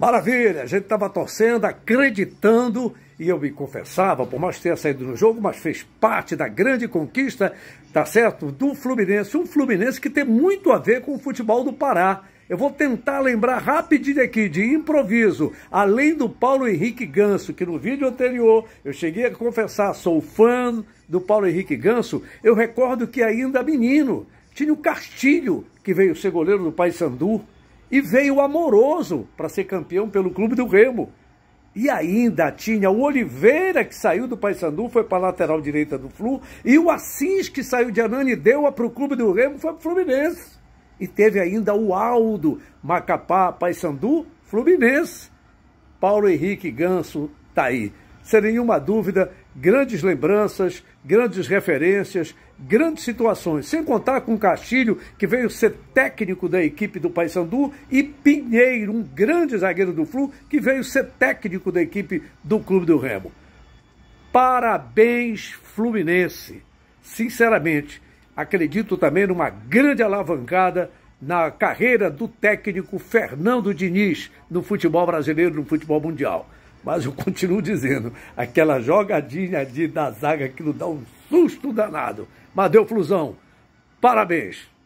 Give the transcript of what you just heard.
Maravilha, a gente estava torcendo, acreditando, e eu me confessava, por mais ter saído no jogo, mas fez parte da grande conquista, tá certo? Do Fluminense. Um Fluminense que tem muito a ver com o futebol do Pará. Eu vou tentar lembrar rapidinho aqui, de improviso, além do Paulo Henrique Ganso, que no vídeo anterior eu cheguei a confessar, sou fã do Paulo Henrique Ganso, eu recordo que ainda menino, tinha o Castilho, que veio ser goleiro do Paysandu, e veio o Amoroso para ser campeão pelo Clube do Remo. E ainda tinha o Oliveira, que saiu do Paysandu, foi para a lateral direita do Flu. E o Assis, que saiu de Anani, deu para o Clube do Remo, foi para o Fluminense. E teve ainda o Aldo, Macapá, Paysandu, Fluminense. Paulo Henrique Ganso está aí sem nenhuma dúvida, grandes lembranças, grandes referências, grandes situações. Sem contar com Castilho, que veio ser técnico da equipe do Paysandu, e Pinheiro, um grande zagueiro do Flu, que veio ser técnico da equipe do Clube do Remo. Parabéns, Fluminense! Sinceramente, acredito também numa grande alavancada na carreira do técnico Fernando Diniz no futebol brasileiro, no futebol mundial. Mas eu continuo dizendo, aquela jogadinha de, da zaga, aquilo dá um susto danado. Mas deu flusão. Parabéns!